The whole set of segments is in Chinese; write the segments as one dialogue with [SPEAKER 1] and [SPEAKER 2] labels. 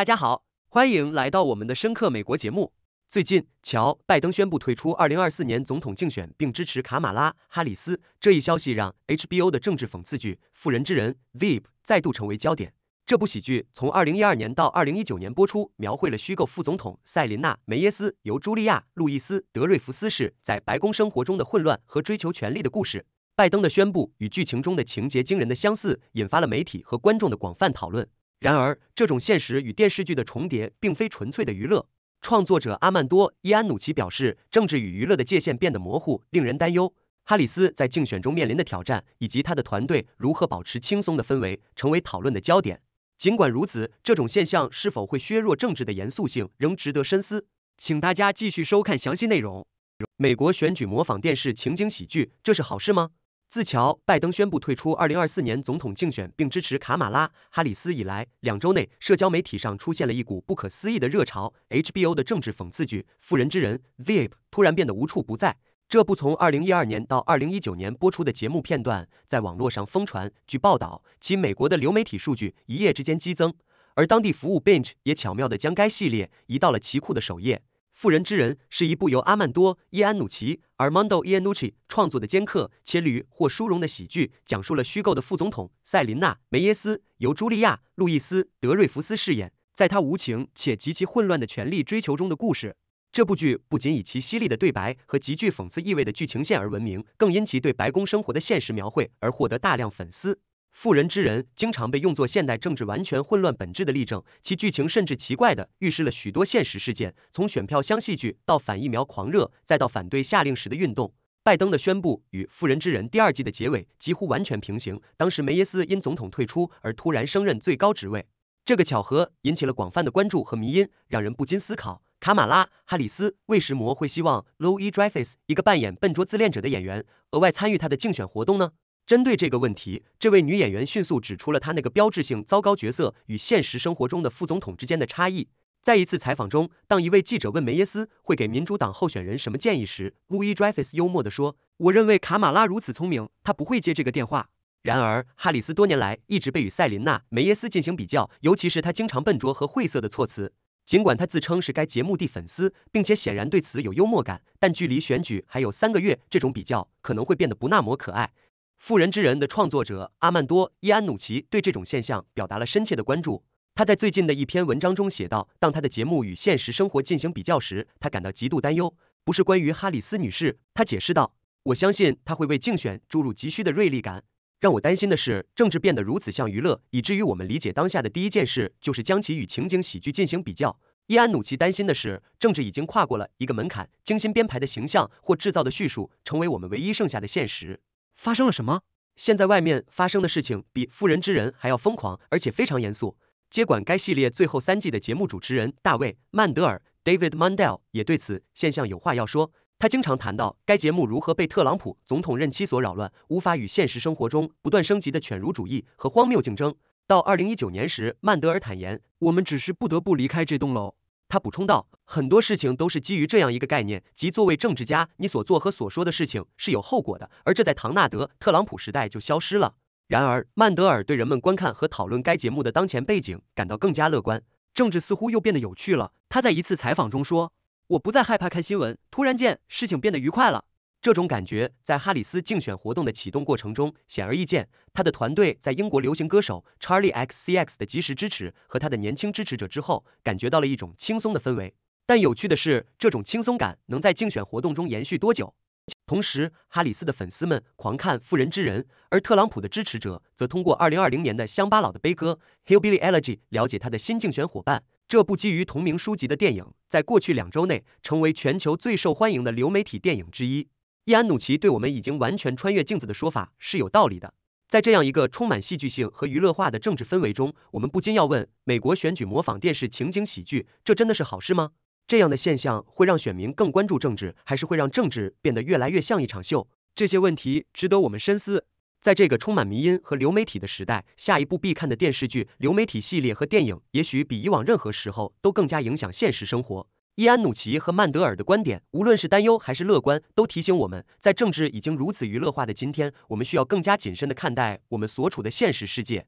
[SPEAKER 1] 大家好，欢迎来到我们的深刻美国节目。最近，乔·拜登宣布退出二零二四年总统竞选，并支持卡马拉·哈里斯，这一消息让 HBO 的政治讽刺剧《富人之人》（Vip） 再度成为焦点。这部喜剧从二零一二年到二零一九年播出，描绘了虚构副总统塞琳娜·梅耶斯由茱莉亚·路易斯·德瑞弗斯饰在白宫生活中的混乱和追求权力的故事。拜登的宣布与剧情中的情节惊人的相似，引发了媒体和观众的广泛讨论。然而，这种现实与电视剧的重叠并非纯粹的娱乐。创作者阿曼多·伊安努奇表示，政治与娱乐的界限变得模糊，令人担忧。哈里斯在竞选中面临的挑战，以及他的团队如何保持轻松的氛围，成为讨论的焦点。尽管如此，这种现象是否会削弱政治的严肃性，仍值得深思。请大家继续收看详细内容。美国选举模仿电视情景喜剧，这是好事吗？自乔·拜登宣布退出二零二四年总统竞选并支持卡马拉·哈里斯以来，两周内，社交媒体上出现了一股不可思议的热潮。HBO 的政治讽刺剧《妇人之仁》v i p 突然变得无处不在。这部从二零一二年到二零一九年播出的节目片段在网络上疯传。据报道，其美国的流媒体数据一夜之间激增，而当地服务 Binge 也巧妙的将该系列移到了奇库的首页。《富人之人》是一部由阿曼多·伊安努奇 （Armando Iannucci） 创作的尖刻、且屡获殊荣的喜剧，讲述了虚构的副总统塞琳娜·梅耶斯（由茱莉亚·路易斯·德瑞弗斯饰演）在她无情且极其混乱的权力追求中的故事。这部剧不仅以其犀利的对白和极具讽刺意味的剧情线而闻名，更因其对白宫生活的现实描绘而获得大量粉丝。妇人之仁经常被用作现代政治完全混乱本质的例证，其剧情甚至奇怪的预示了许多现实事件，从选票箱戏剧到反疫苗狂热，再到反对下令时的运动。拜登的宣布与《富人之人》第二季的结尾几乎完全平行。当时梅耶斯因总统退出而突然升任最高职位，这个巧合引起了广泛的关注和迷因，让人不禁思考：卡马拉·哈里斯为什么会希望 Louie Dreyfus 一个扮演笨拙自恋者的演员额外参与他的竞选活动呢？针对这个问题，这位女演员迅速指出了她那个标志性糟糕角色与现实生活中的副总统之间的差异。在一次采访中，当一位记者问梅耶斯会给民主党候选人什么建议时，路易·德弗斯幽默地说：“我认为卡马拉如此聪明，她不会接这个电话。”然而，哈里斯多年来一直被与塞琳娜·梅耶斯进行比较，尤其是她经常笨拙和晦涩的措辞。尽管她自称是该节目的粉丝，并且显然对此有幽默感，但距离选举还有三个月，这种比较可能会变得不那么可爱。《富人之人的》创作者阿曼多·伊安努奇对这种现象表达了深切的关注。他在最近的一篇文章中写道：“当他的节目与现实生活进行比较时，他感到极度担忧。不是关于哈里斯女士，他解释道：‘我相信他会为竞选注入急需的锐利感。让我担心的是，政治变得如此像娱乐，以至于我们理解当下的第一件事就是将其与情景喜剧进行比较。’伊安努奇担心的是，政治已经跨过了一个门槛，精心编排的形象或制造的叙述成为我们唯一剩下的现实。”发生了什么？现在外面发生的事情比妇人之仁还要疯狂，而且非常严肃。接管该系列最后三季的节目主持人大卫·曼德尔 （David Mandel） 也对此现象有话要说。他经常谈到该节目如何被特朗普总统任期所扰乱，无法与现实生活中不断升级的犬儒主义和荒谬竞争。到二零一九年时，曼德尔坦言：“我们只是不得不离开这栋楼。”他补充道，很多事情都是基于这样一个概念，即作为政治家，你所做和所说的事情是有后果的，而这在唐纳德·特朗普时代就消失了。然而，曼德尔对人们观看和讨论该节目的当前背景感到更加乐观，政治似乎又变得有趣了。他在一次采访中说：“我不再害怕看新闻，突然间事情变得愉快了。”这种感觉在哈里斯竞选活动的启动过程中显而易见。他的团队在英国流行歌手 Charlie X C X 的及时支持和他的年轻支持者之后，感觉到了一种轻松的氛围。但有趣的是，这种轻松感能在竞选活动中延续多久？同时，哈里斯的粉丝们狂看《妇人之仁》，而特朗普的支持者则通过2020年的乡巴佬的悲歌《Hillbilly Elegy》了解他的新竞选伙伴。这部基于同名书籍的电影，在过去两周内成为全球最受欢迎的流媒体电影之一。伊安努奇对我们已经完全穿越镜子的说法是有道理的。在这样一个充满戏剧性和娱乐化的政治氛围中，我们不禁要问：美国选举模仿电视情景喜剧，这真的是好事吗？这样的现象会让选民更关注政治，还是会让政治变得越来越像一场秀？这些问题值得我们深思。在这个充满迷因和流媒体的时代，下一部必看的电视剧、流媒体系列和电影，也许比以往任何时候都更加影响现实生活。伊安努奇和曼德尔的观点，无论是担忧还是乐观，都提醒我们，在政治已经如此娱乐化的今天，我们需要更加谨慎的看待我们所处的现实世界。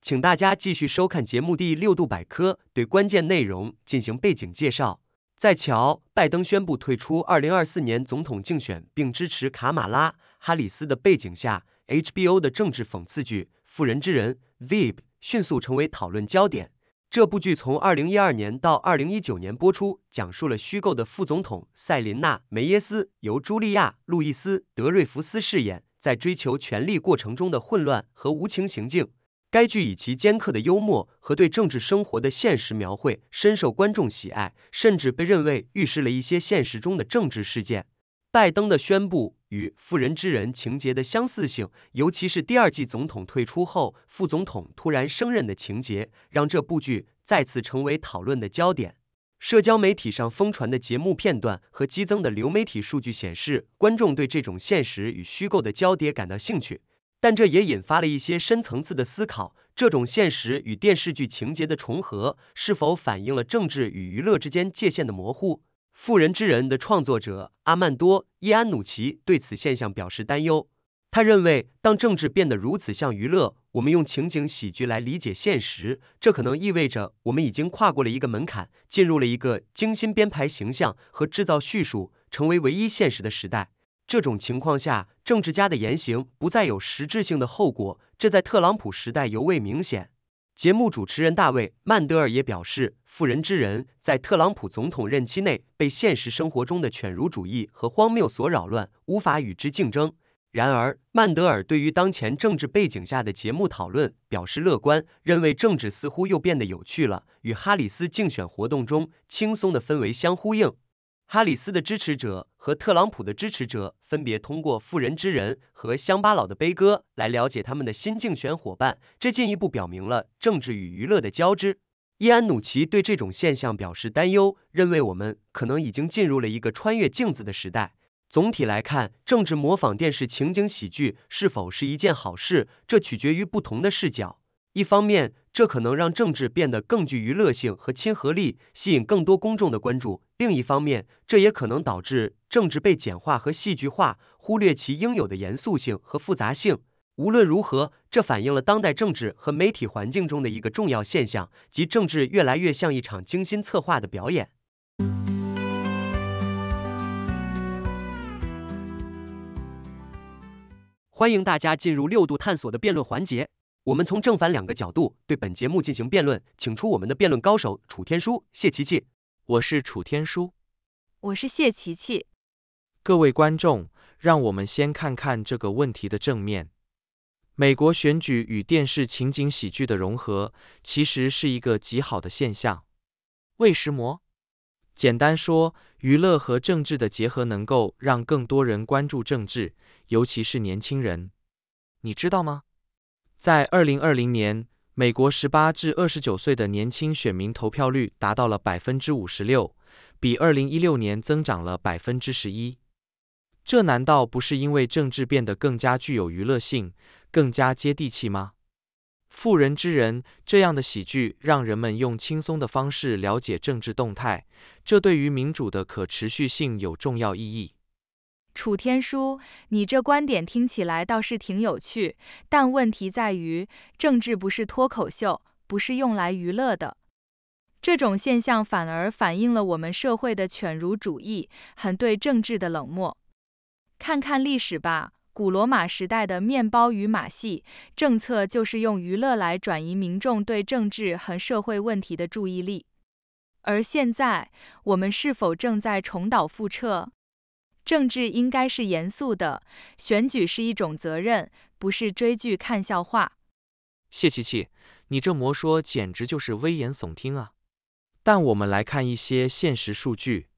[SPEAKER 1] 请大家继续收看节目第六度百科，对关键内容进行背景介绍。在乔拜登宣布退出二零二四年总统竞选并支持卡马拉哈里斯的背景下。HBO 的政治讽刺剧《妇人之仁 Vibe 迅速成为讨论焦点。这部剧从二零一二年到二零一九年播出，讲述了虚构的副总统塞琳娜·梅耶斯（由茱莉亚·路易斯·德瑞弗斯饰演）在追求权力过程中的混乱和无情行径。该剧以其尖刻的幽默和对政治生活的现实描绘，深受观众喜爱，甚至被认为预示了一些现实中的政治事件。拜登的宣布与《妇人之仁》情节的相似性，尤其是第二季总统退出后，副总统突然升任的情节，让这部剧再次成为讨论的焦点。社交媒体上疯传的节目片段和激增的流媒体数据显示，观众对这种现实与虚构的交叠感到兴趣，但这也引发了一些深层次的思考：这种现实与电视剧情节的重合，是否反映了政治与娱乐之间界限的模糊？《富人之人的》创作者阿曼多·伊安努奇对此现象表示担忧。他认为，当政治变得如此像娱乐，我们用情景喜剧来理解现实，这可能意味着我们已经跨过了一个门槛，进入了一个精心编排形象和制造叙述，成为唯一现实的时代。这种情况下，政治家的言行不再有实质性的后果，这在特朗普时代尤为明显。节目主持人大卫·曼德尔也表示，妇人之仁》在特朗普总统任期内被现实生活中的犬儒主义和荒谬所扰乱，无法与之竞争。然而，曼德尔对于当前政治背景下的节目讨论表示乐观，认为政治似乎又变得有趣了，与哈里斯竞选活动中轻松的氛围相呼应。哈里斯的支持者和特朗普的支持者分别通过《妇人之仁》和《乡巴佬的悲歌》来了解他们的新竞选伙伴，这进一步表明了政治与娱乐的交织。伊安努奇对这种现象表示担忧，认为我们可能已经进入了一个穿越镜子的时代。总体来看，政治模仿电视情景喜剧是否是一件好事，这取决于不同的视角。一方面，这可能让政治变得更具娱乐性和亲和力，吸引更多公众的关注；另一方面，这也可能导致政治被简化和戏剧化，忽略其应有的严肃性和复杂性。无论如何，这反映了当代政治和媒体环境中的一个重要现象，即政治越来越像一场精心策划的表演。欢迎大家进入六度探索的辩论环节。我们从正反两个角度对本节目进行辩论，请出我们的辩论高手楚天舒、谢琪琪。我是楚天舒，我是谢琪
[SPEAKER 2] 琪。各位观众，让我们先看看这个问题的正面。美国选举与电视情景喜剧的融合，其实是一个极好的现象。为什么？简单说，娱乐和政治的结合能够让更多人关注政治，尤其是年轻人。你知道吗？在2020年，美国18至29岁的年轻选民投票率达到了56%，比2016年增长了11%。这难道不是因为政治变得更加具有娱乐性、更加接地气吗？《富人之仁》这样的喜剧让人们用轻松的方式了解政治动态，这对于民主的可持续性有重要意义。
[SPEAKER 3] 楚天舒，你这观点听起来倒是挺有趣，但问题在于，政治不是脱口秀，不是用来娱乐的。这种现象反而反映了我们社会的犬儒主义，和对政治的冷漠。看看历史吧，古罗马时代的面包与马戏，政策就是用娱乐来转移民众对政治和社会问题的注意力。而现在，我们是否正在重蹈覆辙？政治应该是严肃的，选举是一种责任，不是追剧看笑话。
[SPEAKER 2] 谢琪琪，你这魔说简直就是危言耸听啊！但我们来看一些现实数据。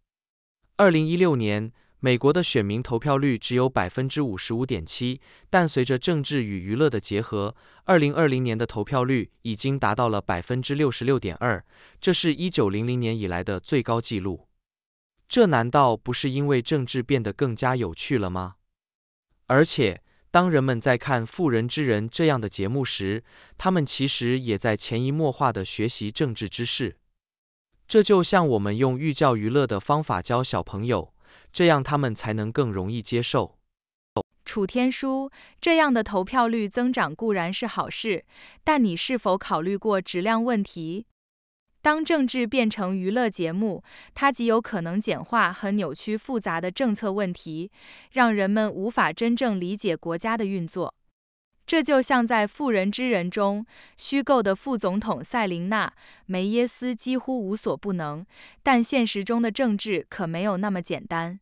[SPEAKER 2] 二零一六年，美国的选民投票率只有百分之五十五点七，但随着政治与娱乐的结合，二零二零年的投票率已经达到了百分之六十六点二，这是一九零零年以来的最高纪录。这难道不是因为政治变得更加有趣了吗？而且，当人们在看《妇人之人》这样的节目时，他们其实也在潜移默化的学习政治知识。这就像我们用寓教于乐的方法教小朋友，这样他们才能更容易接受。楚天舒，这样的投票
[SPEAKER 3] 率增长固然是好事，但你是否考虑过质量问题？当政治变成娱乐节目，它极有可能简化和扭曲复杂的政策问题，让人们无法真正理解国家的运作。这就像在《富人之人》中，虚构的副总统塞琳娜·梅耶斯几乎无所不能，但现实中的政治可没有那么简单。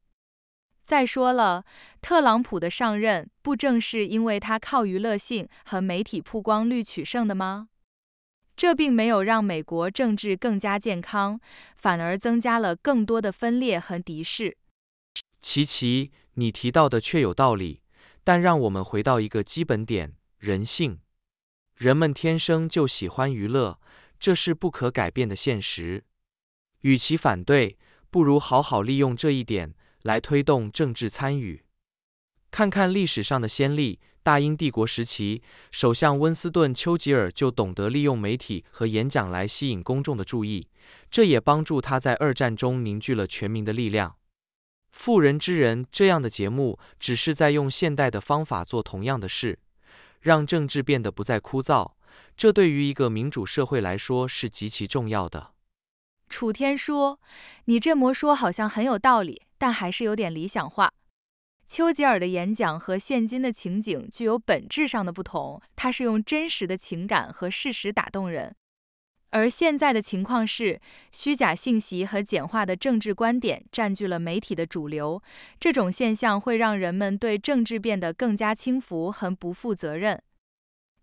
[SPEAKER 3] 再说了，特朗普的上任不正是因为他靠娱乐性和媒体曝光率取胜的吗？这并没有让美国政治更加健康，反而增加了更多的分裂和敌视。
[SPEAKER 2] 琪琪，你提到的确有道理，但让我们回到一个基本点：人性。人们天生就喜欢娱乐，这是不可改变的现实。与其反对，不如好好利用这一点来推动政治参与。看看历史上的先例。大英帝国时期，首相温斯顿·丘吉尔就懂得利用媒体和演讲来吸引公众的注意，这也帮助他在二战中凝聚了全民的力量。富人之仁这样的节目，只是在用现代的方法做同样的事，让政治变得不再枯燥，这对于一个民主社会来说是极其重要的。
[SPEAKER 3] 楚天说：“你这么说好像很有道理，但还是有点理想化。”丘吉尔的演讲和现今的情景具有本质上的不同，他是用真实的情感和事实打动人。而现在的情况是，虚假信息和简化的政治观点占据了媒体的主流，这种现象会让人们对政治变得更加轻浮和不负责任。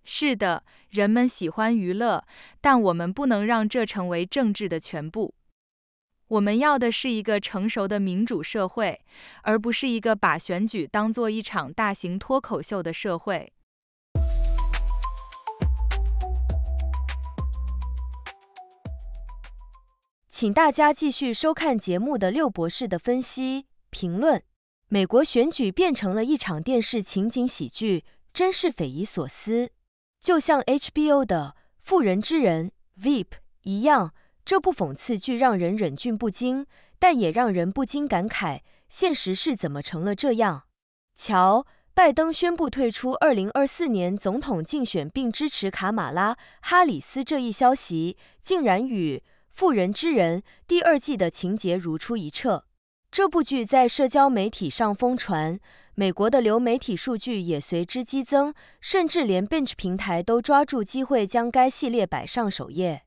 [SPEAKER 3] 是的，人们喜欢娱乐，但我们不能让这成为政治的全部。我们要的是一个成熟的民主社会，而不是一个把选举当做一场大型脱口秀的社会。
[SPEAKER 4] 请大家继续收看节目的六博士的分析评论。美国选举变成了一场电视情景喜剧，真是匪夷所思，就像 HBO 的《富人之人 v i p 一样。这部讽刺剧让人忍俊不禁，但也让人不禁感慨：现实是怎么成了这样？瞧，拜登宣布退出2024年总统竞选并支持卡马拉·哈里斯这一消息，竟然与《富人之人》第二季的情节如出一辙。这部剧在社交媒体上疯传，美国的流媒体数据也随之激增，甚至连 Bench 平台都抓住机会将该系列摆上首页。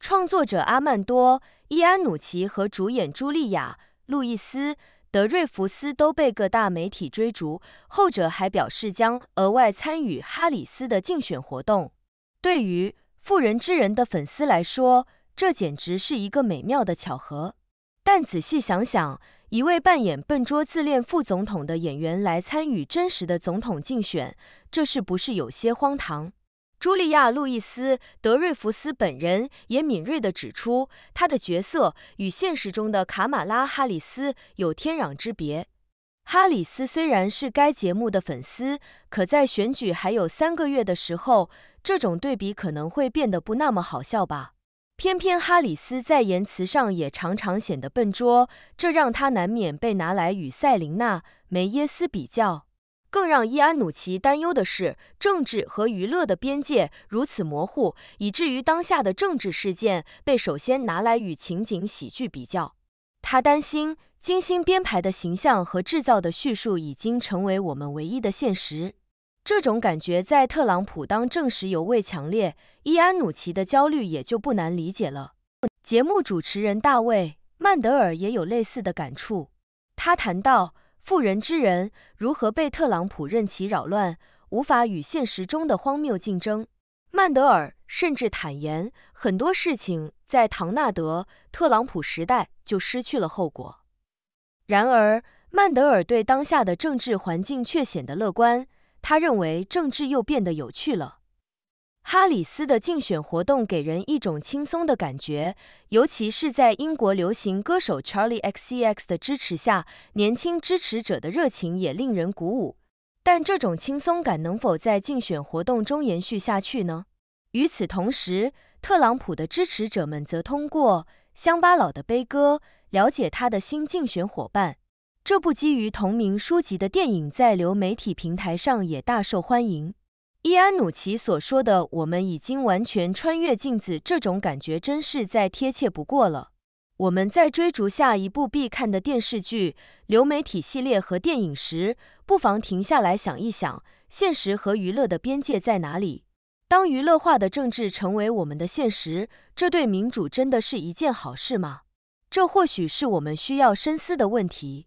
[SPEAKER 4] 创作者阿曼多·伊安努奇和主演茱莉亚·路易斯·德瑞福斯都被各大媒体追逐，后者还表示将额外参与哈里斯的竞选活动。对于妇人之仁的粉丝来说，这简直是一个美妙的巧合。但仔细想想，一位扮演笨拙自恋副总统的演员来参与真实的总统竞选，这是不是有些荒唐？茱莉亚·路易斯·德瑞弗斯本人也敏锐地指出，她的角色与现实中的卡马拉·哈里斯有天壤之别。哈里斯虽然是该节目的粉丝，可在选举还有三个月的时候，这种对比可能会变得不那么好笑吧。偏偏哈里斯在言辞上也常常显得笨拙，这让她难免被拿来与塞琳娜·梅耶斯比较。更让伊安努奇担忧的是，政治和娱乐的边界如此模糊，以至于当下的政治事件被首先拿来与情景喜剧比较。他担心，精心编排的形象和制造的叙述已经成为我们唯一的现实。这种感觉在特朗普当政时尤为强烈，伊安努奇的焦虑也就不难理解了。节目主持人大卫·曼德尔也有类似的感触，他谈到。妇人之人如何被特朗普任其扰乱，无法与现实中的荒谬竞争。曼德尔甚至坦言，很多事情在唐纳德·特朗普时代就失去了后果。然而，曼德尔对当下的政治环境却显得乐观，他认为政治又变得有趣了。哈里斯的竞选活动给人一种轻松的感觉，尤其是在英国流行歌手 Charlie XCX 的支持下，年轻支持者的热情也令人鼓舞。但这种轻松感能否在竞选活动中延续下去呢？与此同时，特朗普的支持者们则通过《乡巴佬的悲歌》了解他的新竞选伙伴。这部基于同名书籍的电影在流媒体平台上也大受欢迎。伊安努奇所说的“我们已经完全穿越镜子”这种感觉，真是再贴切不过了。我们在追逐下一部必看的电视剧、流媒体系列和电影时，不妨停下来想一想，现实和娱乐的边界在哪里？当娱乐化的政治成为我们的现实，这对民主真的是一件好事吗？这或许是我们需要深思的问题。